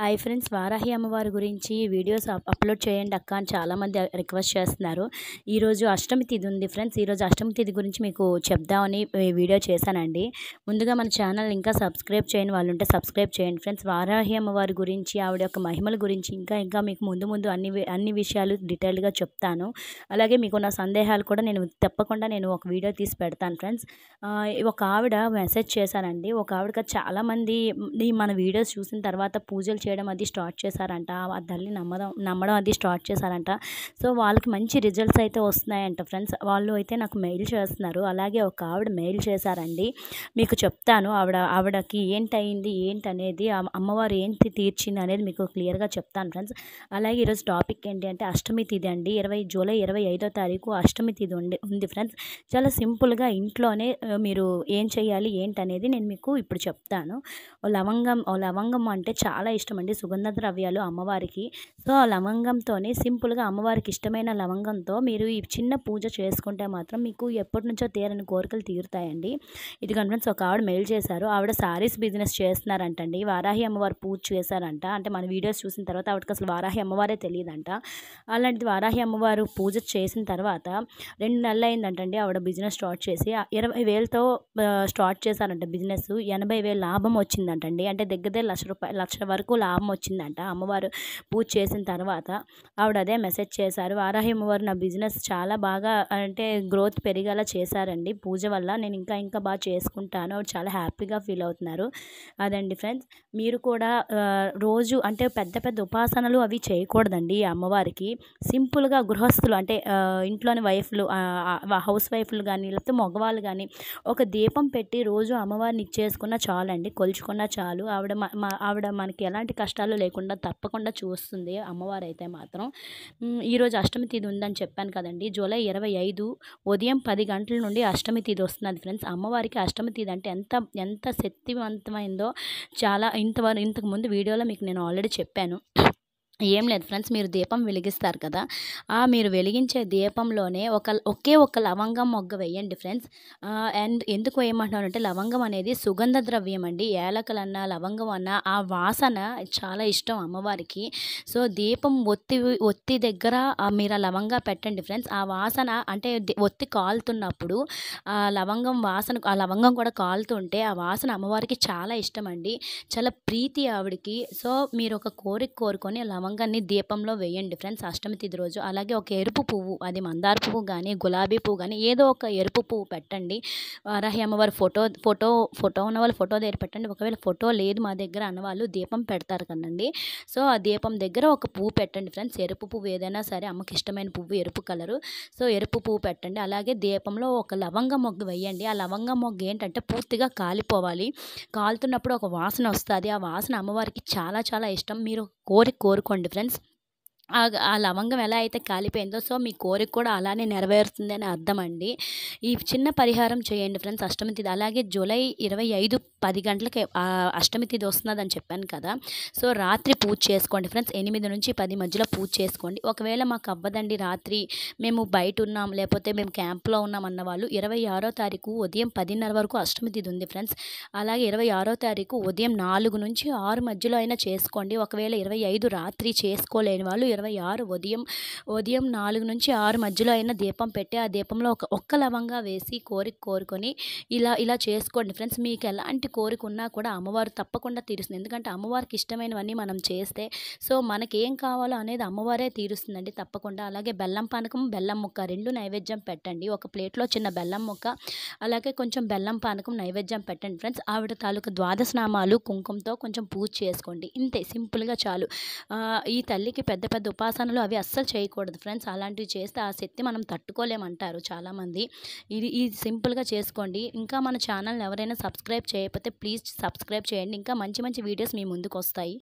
hi friends Varahi అమ్మవారి గురించి videos upload చేయండి అక్క అని చాలామంది రిక్వెస్ట్ చేస్తున్నారు ఈరోజు అష్టమి తిథి ఉంది ఫ్రెండ్స్ ఈరోజు అష్టమి తిథి గురించి మీకు చెప్దామని వీడియో చేశానండి ముందుగా మన ఛానల్ ఇంకా సబ్స్క్రైబ్ చేయని వాళ్ళు ఉంటే సబ్స్క్రైబ్ చేయండి ఫ్రెండ్స్ వారాహి అమ్మవారి గురించి ఆవిడ యొక్క మహిమల గురించి ఇంకా ఇంకా మీకు ముందు ముందు అన్ని అన్ని విషయాలు డీటెయిల్గా చెప్తాను అలాగే మీకు నా సందేహాలు కూడా నేను తప్పకుండా నేను ఒక వీడియో తీసి పెడతాను ఫ్రెండ్స్ ఒక ఆవిడ మెసేజ్ చేశానండి ఒక ఆవిడకి చాలామంది మన వీడియోస్ చూసిన తర్వాత పూజలు చేయడం అది స్టార్ట్ చేశారంట ఆ తల్లి నమ్మడం నమ్మడం అది స్టార్ట్ చేశారంట సో వాళ్ళకి మంచి రిజల్ట్స్ అయితే వస్తున్నాయంట ఫ్రెండ్స్ వాళ్ళు అయితే నాకు మెయిల్ చేస్తున్నారు అలాగే ఒక ఆవిడ మెయిల్ చేశారండి మీకు చెప్తాను ఆవిడ ఆవిడకి ఏంటైంది ఏంటనేది అమ్మవారు ఏంటి తీర్చింది అనేది మీకు క్లియర్గా చెప్తాను ఫ్రెండ్స్ అలాగే ఈరోజు టాపిక్ ఏంటి అంటే అష్టమి తిథి అండి ఇరవై జూలై ఇరవై ఐదో తారీఖు అష్టమి తిథి ఉండి ఉంది ఫ్రెండ్స్ చాలా సింపుల్గా ఇంట్లోనే మీరు ఏం చేయాలి ఏంటనేది నేను మీకు ఇప్పుడు చెప్తాను లవంగం లవంగం అంటే చాలా ఇష్టం వేస్తామండి సుగంధ ద్రవ్యాలు అమ్మవారికి సో ఆ లవంగంతోనే సింపుల్గా అమ్మవారికి ఇష్టమైన లవంగంతో మీరు ఈ చిన్న పూజ చేసుకుంటే మాత్రం మీకు ఎప్పటి నుంచో తీరని కోరికలు తీరుతాయండి ఇది కన్ఫరెన్స్ ఒక ఆవిడ మెయిల్ చేశారు ఆవిడ సారీస్ బిజినెస్ చేస్తున్నారంటండి వారాహి అమ్మవారు పూజ చేశారంట అంటే మన వీడియోస్ చూసిన తర్వాత ఆవిడకి అసలు వారాహి అమ్మవారే తెలియదంట అలాంటిది వారాహి అమ్మవారు పూజ చేసిన తర్వాత రెండు నెలలు అయిందంటండి ఆవిడ బిజినెస్ స్టార్ట్ చేసి ఇరవై వేలతో స్టార్ట్ చేశారంట బిజినెస్ ఎనభై వేలు లాభం వచ్చిందంటండి అంటే దగ్గర లక్ష రూపాయలు లక్ష వరకు లాభం లాభం వచ్చిందంట అమ్మవారు పూజ చేసిన తర్వాత ఆవిడ అదే మెసేజ్ చేశారు వారాహి అమ్మవారు నా బిజినెస్ చాలా బాగా అంటే గ్రోత్ పెరిగేలా చేశారండి పూజ వల్ల నేను ఇంకా ఇంకా బాగా చేసుకుంటాను ఆవిడ చాలా హ్యాపీగా ఫీల్ అవుతున్నారు అదండి ఫ్రెండ్స్ మీరు కూడా రోజు అంటే పెద్ద పెద్ద ఉపాసనలు అవి చేయకూడదండి అమ్మవారికి సింపుల్గా గృహస్థులు అంటే ఇంట్లోని వైఫ్లు హౌస్ వైఫ్లు కానీ లేకపోతే మగవాళ్ళు కానీ ఒక దీపం పెట్టి రోజు అమ్మవారిని ఇచ్చేసుకున్న చాలండి కొలుచుకున్న చాలు ఆవిడ ఆవిడ మనకి ఎలాంటి కష్టాలు లేకుండా తప్పకుండా చూస్తుంది అమ్మవారు అయితే మాత్రం ఈరోజు అష్టమి తిథి ఉందని చెప్పాను కదండి జూలై ఇరవై ఐదు ఉదయం పది గంటల నుండి అష్టమి తిథి వస్తున్నది ఫ్రెండ్స్ అమ్మవారికి అష్టమి తిథి అంటే ఎంత ఎంత శక్తివంతమైందో చాలా ఇంతవరకు ఇంతకుముందు వీడియోలో మీకు నేను ఆల్రెడీ చెప్పాను ఏం లేదు ఫ్రెండ్స్ మీరు దీపం వెలిగిస్తారు కదా ఆ మీరు వెలిగించే దీపంలోనే ఒక ఒకే ఒక లవంగం మొగ్గ వేయండి ఫ్రెండ్స్ అండ్ ఎందుకు ఏమంటున్నానంటే లవంగం అనేది సుగంధ ద్రవ్యం అండి ఏలకలన్నా లవంగం అన్నా ఆ వాసన చాలా ఇష్టం అమ్మవారికి సో దీపం ఒత్తి ఒత్తి దగ్గర మీరు ఆ లవంగా పెట్టండి ఫ్రెండ్స్ ఆ వాసన అంటే ఒత్తి కాలుతున్నప్పుడు ఆ లవంగం వాసన ఆ లవంగం కూడా కాలుతుంటే ఆ వాసన అమ్మవారికి చాలా ఇష్టం అండి చాలా ప్రీతి ఆవిడకి సో మీరు ఒక కోరిక కోరుకొని లవంగం లవంగాన్ని దీపంలో వేయండి ఫ్రెండ్స్ అష్టమి తిథి రోజు అలాగే ఒక ఎరుపు పువ్వు అది మందార పువ్వు కానీ గులాబీ పువ్వు కానీ ఏదో ఒక ఎరుపు పువ్వు పెట్టండి వారాహి అమ్మవారి ఫోటో ఫోటో ఫోటో ఉన్న వాళ్ళు ఫోటో దగ్గర పెట్టండి ఒకవేళ ఫోటో లేదు మా దగ్గర అన్నవాళ్ళు దీపం పెడతారు కదండి సో ఆ దీపం దగ్గర ఒక పువ్వు పెట్టండి ఫ్రెండ్స్ ఎరుపు పువ్వు ఏదైనా సరే అమ్మకి ఇష్టమైన పువ్వు ఎరుపు కలరు సో ఎరుపు పువ్వు పెట్టండి అలాగే దీపంలో ఒక లవంగ మొగ్గు వేయండి ఆ లవంగ మొగ్గు ఏంటంటే పూర్తిగా కాలిపోవాలి కాలుతున్నప్పుడు ఒక వాసన వస్తుంది ఆ వాసన అమ్మవారికి చాలా చాలా ఇష్టం మీరు కోరి కోరుకోండి ఫ్రెండ్స్ ఆ లవంగం ఎలా అయితే కాలిపోయిందో సో మీ కోరిక కూడా అలానే నెరవేరుతుంది అని అర్థం అండి ఈ చిన్న పరిహారం చేయండి ఫ్రెండ్స్ అష్టమి తిథి అలాగే జూలై ఇరవై ఐదు పది గంటలకి అష్టమి తిథి వస్తుందని చెప్పాను కదా సో రాత్రి పూజ చేసుకోండి ఫ్రెండ్స్ ఎనిమిది నుంచి పది మధ్యలో పూజ చేసుకోండి ఒకవేళ మాకు అవ్వదండి రాత్రి మేము బయట ఉన్నాం లేకపోతే మేము క్యాంప్లో ఉన్నాం అన్న వాళ్ళు ఇరవై ఆరో తారీఖు ఉదయం పదిన్నర వరకు అష్టమి తిథి ఉంది ఫ్రెండ్స్ అలాగే ఇరవై ఆరో తారీఖు ఉదయం నాలుగు నుంచి ఆరు మధ్యలో అయినా చేసుకోండి ఒకవేళ ఇరవై ఐదు రాత్రి చేసుకోలేని వాళ్ళు ఇరవై ఆరు ఉదయం ఉదయం నాలుగు నుంచి ఆరు మధ్యలో అయిన దీపం పెట్టి ఆ దీపంలో ఒక ఒక్క లవంగా వేసి కోరిక కోరుకొని ఇలా ఇలా చేసుకోండి ఫ్రెండ్స్ మీకు ఎలాంటి కోరిక ఉన్నా కూడా అమ్మవారు తప్పకుండా తీరుస్తుంది ఎందుకంటే అమ్మవారికి ఇష్టమైనవన్నీ మనం చేస్తే సో మనకేం కావాలో అనేది అమ్మవారే తీరుస్తుందండి తప్పకుండా అలాగే బెల్లం పానకం బెల్లం ముక్క రెండు నైవేద్యం పెట్టండి ఒక ప్లేట్లో చిన్న బెల్లం ముక్క అలాగే కొంచెం బెల్లం పానకం నైవేద్యం పెట్టండి ఫ్రెండ్స్ ఆవిడ తాలూకా ద్వాదశ నామాలు కుంకుమతో కొంచెం పూజ చేసుకోండి ఇంతే సింపుల్గా చాలు ఈ తల్లికి పెద్ద పెద్ద అలాంటి ఉపాసనలు అవి అస్సలు చేయకూడదు ఫ్రెండ్స్ అలాంటివి చేస్తే ఆ శక్తి మనం తట్టుకోలేమంటారు చాలామంది ఇది ఇది సింపుల్గా చేసుకోండి ఇంకా మన ఛానల్ని ఎవరైనా సబ్స్క్రైబ్ చేయకపోతే ప్లీజ్ సబ్స్క్రైబ్ చేయండి ఇంకా మంచి మంచి వీడియోస్ మీ ముందుకు వస్తాయి